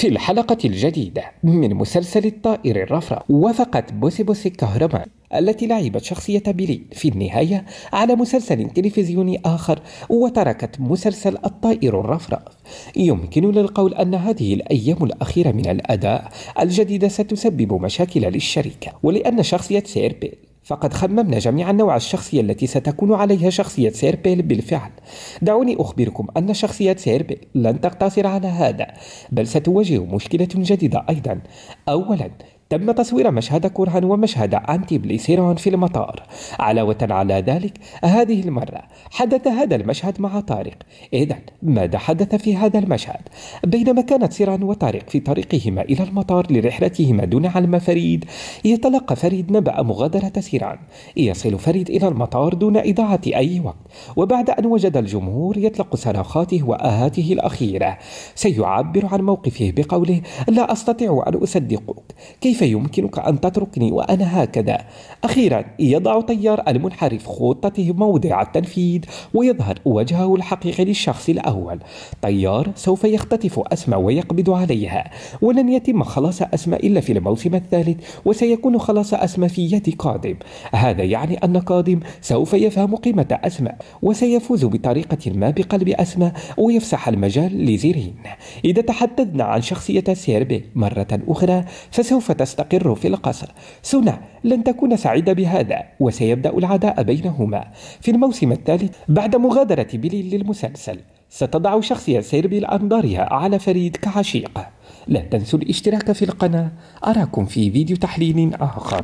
في الحلقة الجديدة من مسلسل الطائر الرفرة وافقت بوسي بوسي كهرمان التي لعبت شخصية بيلي في النهاية على مسلسل تلفزيوني آخر وتركت مسلسل الطائر الرفرف يمكننا القول أن هذه الأيام الأخيرة من الأداء الجديدة ستسبب مشاكل للشركة ولأن شخصية سيربيل فقد خممنا جميعا نوع الشخصية التي ستكون عليها شخصية سيربيل بالفعل دعوني أخبركم أن شخصية سيربيل لن تقتصر على هذا بل ستواجه مشكلة جديدة أيضا أولا تم تصوير مشهد كورهان ومشهد أنتي بليسيرون في المطار علاوة على ذلك هذه المرة حدث هذا المشهد مع طارق إذا ماذا حدث في هذا المشهد؟ بينما كانت سيران وطارق في طريقهما إلى المطار لرحلتهما دون علم فريد يتلقى فريد نبأ مغادرة سيران يصل فريد إلى المطار دون إضاعة أي وقت وبعد أن وجد الجمهور يطلق صراخاته وآهاته الأخيرة سيعبر عن موقفه بقوله لا أستطيع أن أصدقك كيف كيف يمكنك أن تتركني وأنا هكذا؟ أخيرا يضع تيار المنحرف خطته موضع التنفيذ ويظهر وجهه الحقيقي للشخص الأول تيار سوف يختطف أسماء ويقبض عليها ولن يتم خلاص أسماء إلا في الموسم الثالث وسيكون خلاص أسماء في يد قادم هذا يعني أن قادم سوف يفهم قيمة أسماء وسيفوز بطريقة ما بقلب أسماء ويفسح المجال لزيرين إذا تحدثنا عن شخصية سيربي مرة أخرى فسوف تس تستقر في القصر سنة لن تكون سعيدة بهذا وسيبدأ العداء بينهما في الموسم الثالث بعد مغادرة بيلي للمسلسل ستضع شخصية سيربي أنظارها على فريد كعشيقة لا تنسوا الاشتراك في القناة أراكم في فيديو تحليل آخر